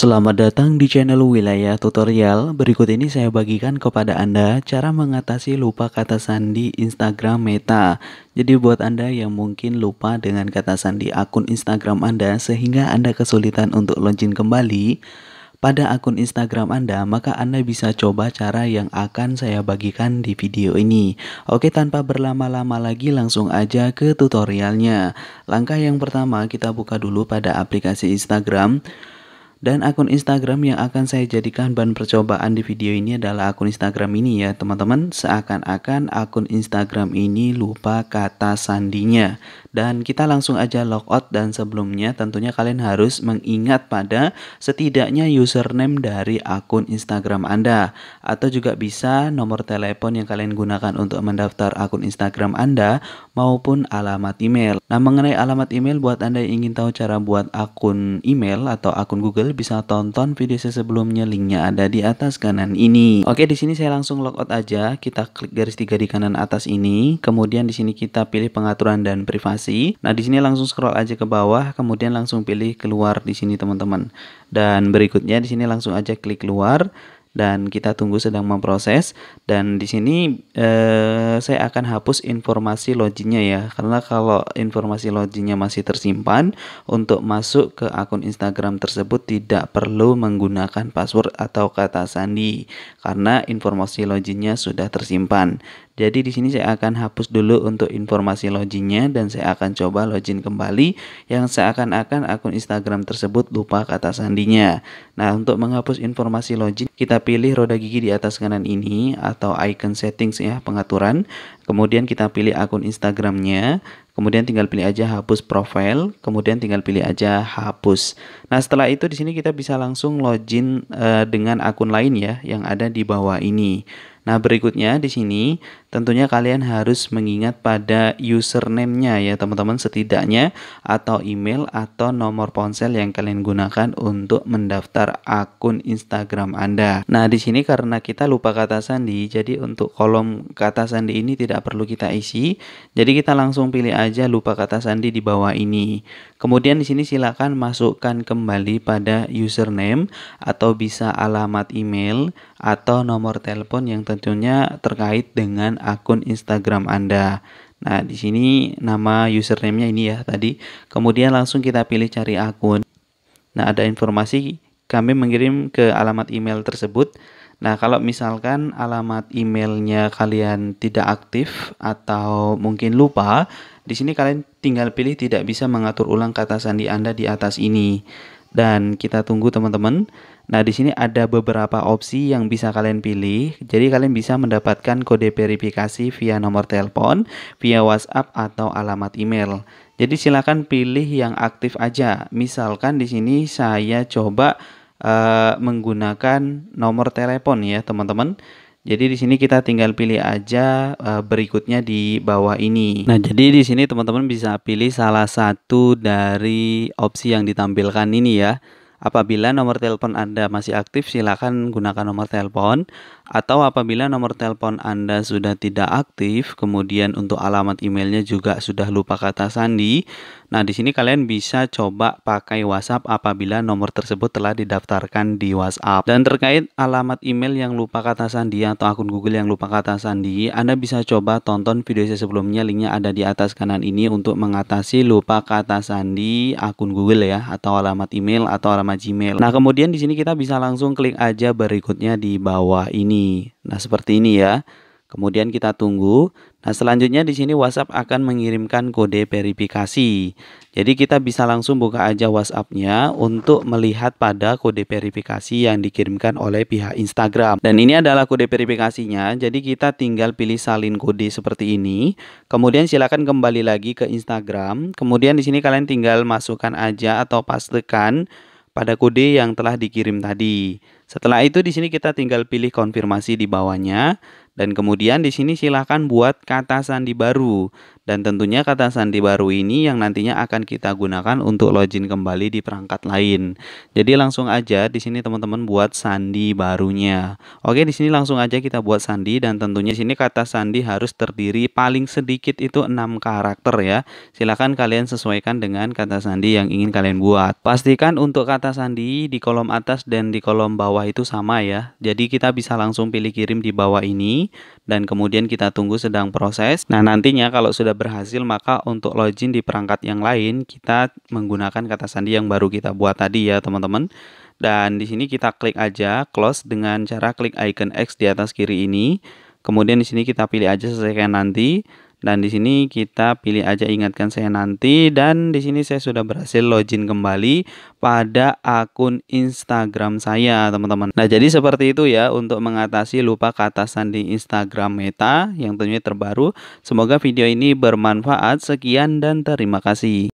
Selamat datang di channel Wilayah Tutorial. Berikut ini saya bagikan kepada Anda cara mengatasi lupa kata sandi Instagram Meta. Jadi buat Anda yang mungkin lupa dengan kata sandi akun Instagram Anda sehingga Anda kesulitan untuk login kembali pada akun Instagram Anda, maka Anda bisa coba cara yang akan saya bagikan di video ini. Oke, tanpa berlama-lama lagi langsung aja ke tutorialnya. Langkah yang pertama kita buka dulu pada aplikasi Instagram. Dan akun Instagram yang akan saya jadikan bahan percobaan di video ini adalah akun Instagram ini ya teman-teman. Seakan-akan akun Instagram ini lupa kata sandinya. Dan kita langsung aja logout dan sebelumnya tentunya kalian harus mengingat pada setidaknya username dari akun Instagram Anda. Atau juga bisa nomor telepon yang kalian gunakan untuk mendaftar akun Instagram Anda maupun alamat email. Nah mengenai alamat email buat Anda yang ingin tahu cara buat akun email atau akun Google bisa tonton video saya sebelumnya, linknya ada di atas kanan ini. Oke, di sini saya langsung logout aja, kita klik garis tiga di kanan atas ini, kemudian di sini kita pilih pengaturan dan privasi. Nah, di sini langsung scroll aja ke bawah, kemudian langsung pilih keluar di sini teman-teman. Dan berikutnya di sini langsung aja klik keluar dan kita tunggu sedang memproses dan di sini eh, saya akan hapus informasi loginnya ya karena kalau informasi loginnya masih tersimpan untuk masuk ke akun Instagram tersebut tidak perlu menggunakan password atau kata sandi karena informasi loginnya sudah tersimpan jadi di sini saya akan hapus dulu untuk informasi loginnya dan saya akan coba login kembali yang seakan-akan akun Instagram tersebut lupa kata sandinya. Nah, untuk menghapus informasi login, kita pilih roda gigi di atas kanan ini atau icon settings ya, pengaturan. Kemudian kita pilih akun Instagramnya, kemudian tinggal pilih aja hapus profile, kemudian tinggal pilih aja hapus. Nah, setelah itu di sini kita bisa langsung login uh, dengan akun lain ya yang ada di bawah ini. Nah, berikutnya di sini tentunya kalian harus mengingat pada username-nya ya teman-teman setidaknya atau email atau nomor ponsel yang kalian gunakan untuk mendaftar akun Instagram Anda. Nah, di sini karena kita lupa kata sandi, jadi untuk kolom kata sandi ini tidak perlu kita isi. Jadi kita langsung pilih aja lupa kata sandi di bawah ini. Kemudian di sini silakan masukkan kembali pada username atau bisa alamat email atau nomor telepon yang tentunya terkait dengan akun Instagram Anda. Nah, di sini nama username-nya ini ya tadi. Kemudian langsung kita pilih cari akun. Nah, ada informasi kami mengirim ke alamat email tersebut. Nah, kalau misalkan alamat emailnya kalian tidak aktif atau mungkin lupa, di sini kalian tinggal pilih tidak bisa mengatur ulang kata sandi Anda di atas ini dan kita tunggu teman-teman. Nah, di sini ada beberapa opsi yang bisa kalian pilih. Jadi kalian bisa mendapatkan kode verifikasi via nomor telepon, via WhatsApp atau alamat email. Jadi silakan pilih yang aktif aja. Misalkan di sini saya coba uh, menggunakan nomor telepon ya, teman-teman. Jadi di sini kita tinggal pilih aja eh, berikutnya di bawah ini. Nah, jadi di sini teman-teman bisa pilih salah satu dari opsi yang ditampilkan ini ya. Apabila nomor telepon Anda masih aktif, silakan gunakan nomor telepon. Atau apabila nomor telepon Anda sudah tidak aktif, kemudian untuk alamat emailnya juga sudah lupa kata sandi. Nah, di sini kalian bisa coba pakai WhatsApp apabila nomor tersebut telah didaftarkan di WhatsApp. Dan terkait alamat email yang lupa kata sandi atau akun Google yang lupa kata sandi, Anda bisa coba tonton video saya sebelumnya, linknya ada di atas kanan ini untuk mengatasi lupa kata sandi akun Google ya, atau alamat email atau alamat Gmail. Nah, kemudian di sini kita bisa langsung klik aja berikutnya di bawah ini Nah, seperti ini ya. Kemudian kita tunggu. Nah, selanjutnya di sini WhatsApp akan mengirimkan kode verifikasi. Jadi kita bisa langsung buka aja WhatsApp-nya untuk melihat pada kode verifikasi yang dikirimkan oleh pihak Instagram. Dan ini adalah kode verifikasinya. Jadi kita tinggal pilih salin kode seperti ini. Kemudian silakan kembali lagi ke Instagram. Kemudian di sini kalian tinggal masukkan aja atau pastekan pada kode yang telah dikirim tadi. Setelah itu di sini kita tinggal pilih konfirmasi di bawahnya dan kemudian di sini silahkan buat kata sandi baru. Dan tentunya kata sandi baru ini yang nantinya akan kita gunakan untuk login kembali di perangkat lain. Jadi langsung aja di sini teman-teman buat sandi barunya. Oke, di sini langsung aja kita buat sandi dan tentunya di sini kata sandi harus terdiri paling sedikit itu 6 karakter ya. Silahkan kalian sesuaikan dengan kata sandi yang ingin kalian buat. Pastikan untuk kata sandi di kolom atas dan di kolom bawah itu sama ya. Jadi kita bisa langsung pilih kirim di bawah ini dan kemudian kita tunggu sedang proses. Nah, nantinya kalau sudah berhasil maka untuk login di perangkat yang lain kita menggunakan kata sandi yang baru kita buat tadi ya, teman-teman. Dan di sini kita klik aja close dengan cara klik icon X di atas kiri ini. Kemudian di sini kita pilih aja selesaikan nanti. Dan di sini kita pilih aja ingatkan saya nanti dan di sini saya sudah berhasil login kembali pada akun Instagram saya, teman-teman. Nah, jadi seperti itu ya untuk mengatasi lupa kata sandi Instagram Meta yang tentunya terbaru. Semoga video ini bermanfaat. Sekian dan terima kasih.